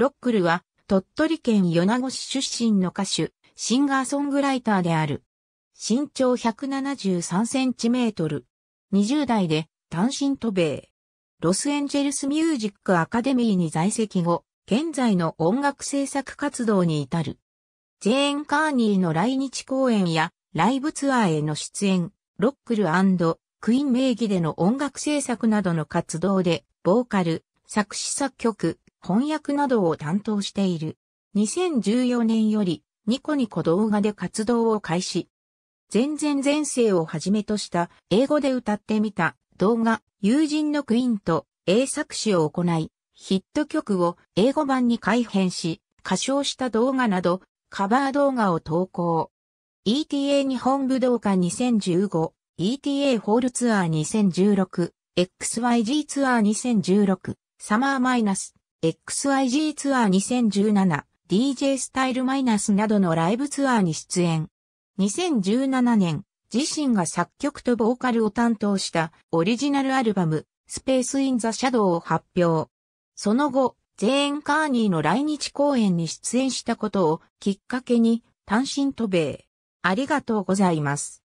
ロックルは、鳥取県米子市出身の歌手、シンガーソングライターである。身長173センチメートル。20代で単身渡米。ロスエンジェルスミュージックアカデミーに在籍後、現在の音楽制作活動に至る。ジェーン・カーニーの来日公演やライブツアーへの出演、ロックルクイーン名義での音楽制作などの活動で、ボーカル、作詞作曲、翻訳などを担当している。2014年よりニコニコ動画で活動を開始。全然前世をはじめとした英語で歌ってみた動画、友人のクイーンと英作詞を行い、ヒット曲を英語版に改編し、歌唱した動画など、カバー動画を投稿。ETA 日本武道館2015、ETA ホールツアー2016、XYG ツアー2016、サマーマイナス XYG ツアー 2017DJ スタイルマイナスなどのライブツアーに出演。2017年、自身が作曲とボーカルを担当したオリジナルアルバム、スペース・イン・ザ・シャドウを発表。その後、ジェーン・カーニーの来日公演に出演したことをきっかけに単身渡米。ありがとうございます。